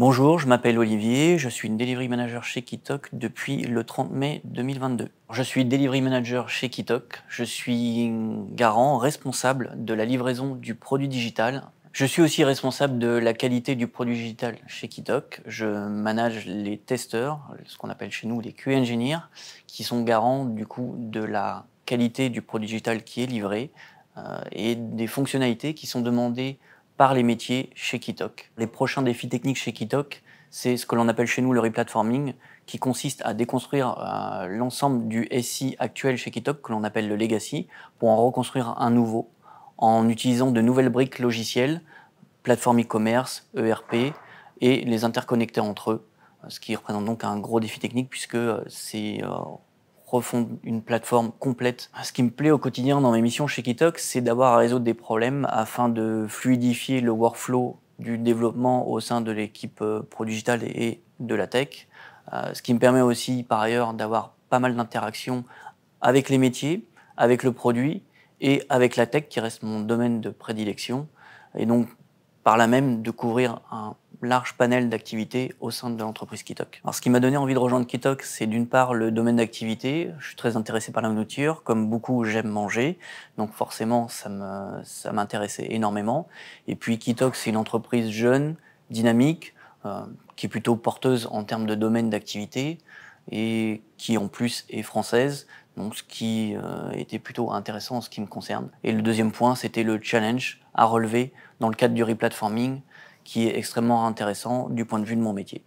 Bonjour, je m'appelle Olivier, je suis une delivery manager chez Kitok depuis le 30 mai 2022. Je suis delivery manager chez Kitok, je suis garant responsable de la livraison du produit digital. Je suis aussi responsable de la qualité du produit digital chez Kitok. Je manage les testeurs, ce qu'on appelle chez nous les q engineers, qui sont garants du coup de la qualité du produit digital qui est livré euh, et des fonctionnalités qui sont demandées par les métiers chez Kitok. Les prochains défis techniques chez Kitok, c'est ce que l'on appelle chez nous le replatforming, qui consiste à déconstruire euh, l'ensemble du SI actuel chez Kitok, que l'on appelle le legacy, pour en reconstruire un nouveau, en utilisant de nouvelles briques logicielles, plateforme e-commerce, ERP, et les interconnecter entre eux, ce qui représente donc un gros défi technique puisque euh, c'est euh, profonde, une plateforme complète. Ah, ce qui me plaît au quotidien dans mes missions chez Kitok, c'est d'avoir à résoudre des problèmes afin de fluidifier le workflow du développement au sein de l'équipe euh, Prodigital et de la tech. Euh, ce qui me permet aussi, par ailleurs, d'avoir pas mal d'interactions avec les métiers, avec le produit et avec la tech qui reste mon domaine de prédilection. Et donc, par là même, de couvrir un large panel d'activités au sein de l'entreprise Kitok. Alors, ce qui m'a donné envie de rejoindre Kitok, c'est d'une part le domaine d'activité. Je suis très intéressé par la nourriture. Comme beaucoup, j'aime manger. Donc, forcément, ça m'intéressait ça énormément. Et puis, Kitok, c'est une entreprise jeune, dynamique, euh, qui est plutôt porteuse en termes de domaine d'activité et qui, en plus, est française. Donc, ce qui euh, était plutôt intéressant en ce qui me concerne. Et le deuxième point, c'était le challenge à relever dans le cadre du replatforming qui est extrêmement intéressant du point de vue de mon métier.